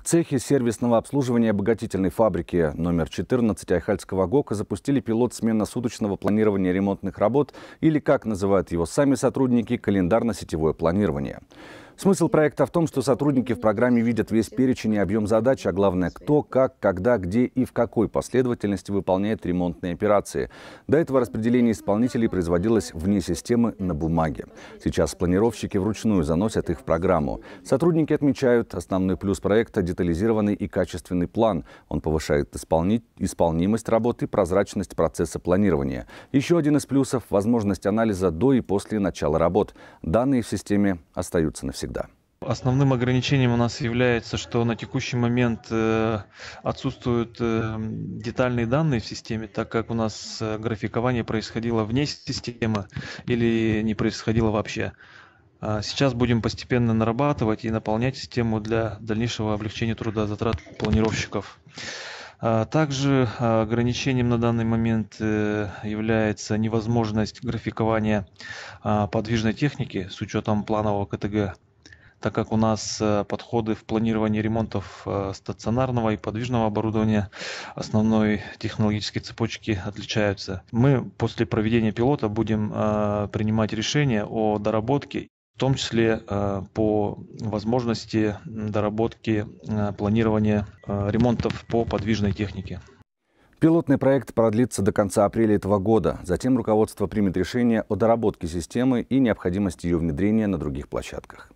В цехе сервисного обслуживания обогатительной фабрики номер 14 Айхальского ГОКа запустили пилот сменно-суточного планирования ремонтных работ или, как называют его сами сотрудники, календарно-сетевое планирование. Смысл проекта в том, что сотрудники в программе видят весь перечень и объем задач, а главное, кто, как, когда, где и в какой последовательности выполняет ремонтные операции. До этого распределение исполнителей производилось вне системы на бумаге. Сейчас планировщики вручную заносят их в программу. Сотрудники отмечают, основной плюс проекта – детализированный и качественный план. Он повышает исполни... исполнимость работы, прозрачность процесса планирования. Еще один из плюсов – возможность анализа до и после начала работ. Данные в системе остаются навсегда всегда. Основным ограничением у нас является, что на текущий момент э, отсутствуют э, детальные данные в системе, так как у нас э, графикование происходило вне системы или не происходило вообще. А сейчас будем постепенно нарабатывать и наполнять систему для дальнейшего облегчения труда затрат планировщиков. А также а, ограничением на данный момент является невозможность графикования подвижной техники с учетом планового КТГ так как у нас э, подходы в планировании ремонтов э, стационарного и подвижного оборудования основной технологической цепочки отличаются. Мы после проведения пилота будем э, принимать решение о доработке в том числе по возможности доработки планирования ремонтов по подвижной технике. Пилотный проект продлится до конца апреля этого года. Затем руководство примет решение о доработке системы и необходимости ее внедрения на других площадках.